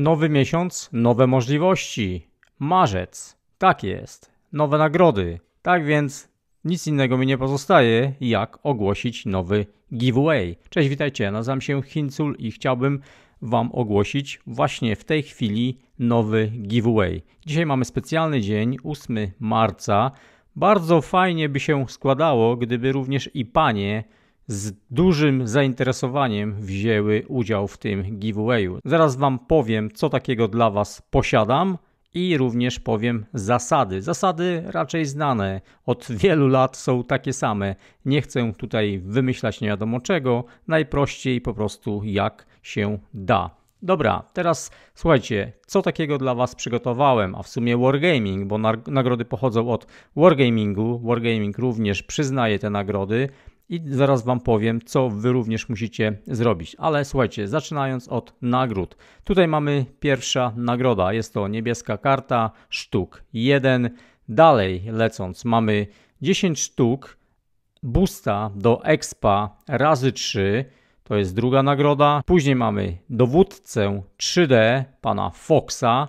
Nowy miesiąc, nowe możliwości. Marzec. Tak jest. Nowe nagrody. Tak więc nic innego mi nie pozostaje, jak ogłosić nowy giveaway. Cześć, witajcie. Nazywam się Hincul i chciałbym Wam ogłosić właśnie w tej chwili nowy giveaway. Dzisiaj mamy specjalny dzień, 8 marca. Bardzo fajnie by się składało, gdyby również i panie z dużym zainteresowaniem wzięły udział w tym giveawayu. Zaraz Wam powiem, co takiego dla Was posiadam i również powiem zasady. Zasady raczej znane, od wielu lat są takie same. Nie chcę tutaj wymyślać nie wiadomo czego, najprościej po prostu jak się da. Dobra, teraz słuchajcie, co takiego dla Was przygotowałem, a w sumie Wargaming, bo nagrody pochodzą od Wargamingu. Wargaming również przyznaje te nagrody i zaraz Wam powiem, co Wy również musicie zrobić. Ale słuchajcie, zaczynając od nagród. Tutaj mamy pierwsza nagroda, jest to niebieska karta, sztuk 1. Dalej lecąc mamy 10 sztuk boosta do expa razy 3, to jest druga nagroda. Później mamy dowódcę 3D pana Foxa,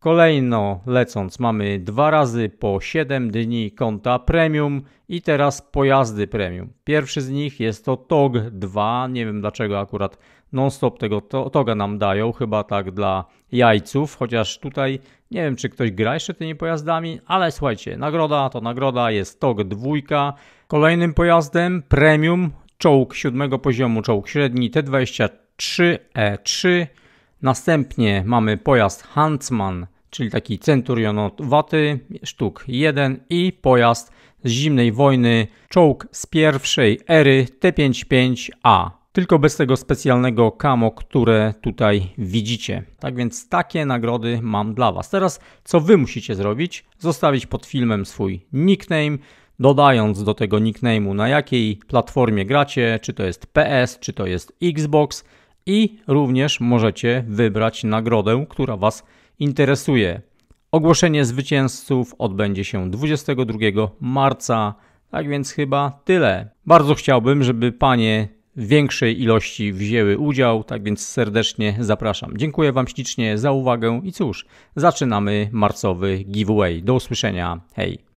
Kolejno lecąc mamy dwa razy po 7 dni konta premium i teraz pojazdy premium. Pierwszy z nich jest to TOG 2, nie wiem dlaczego akurat non-stop tego TOGa nam dają, chyba tak dla jajców, chociaż tutaj nie wiem czy ktoś gra jeszcze tymi pojazdami, ale słuchajcie, nagroda to nagroda, jest TOG 2. Kolejnym pojazdem premium, czołg 7 poziomu, czołg średni T23E3. Następnie mamy pojazd Huntsman, czyli taki centurionowaty, sztuk 1 i pojazd z zimnej wojny, czołg z pierwszej ery T-55A. Tylko bez tego specjalnego kamo, które tutaj widzicie. Tak więc takie nagrody mam dla Was. Teraz co Wy musicie zrobić? Zostawić pod filmem swój nickname, dodając do tego nickname'u na jakiej platformie gracie, czy to jest PS, czy to jest Xbox, i również możecie wybrać nagrodę, która Was interesuje. Ogłoszenie zwycięzców odbędzie się 22 marca. Tak więc chyba tyle. Bardzo chciałbym, żeby panie większej ilości wzięły udział, tak więc serdecznie zapraszam. Dziękuję Wam ślicznie za uwagę i cóż, zaczynamy marcowy giveaway. Do usłyszenia. Hej!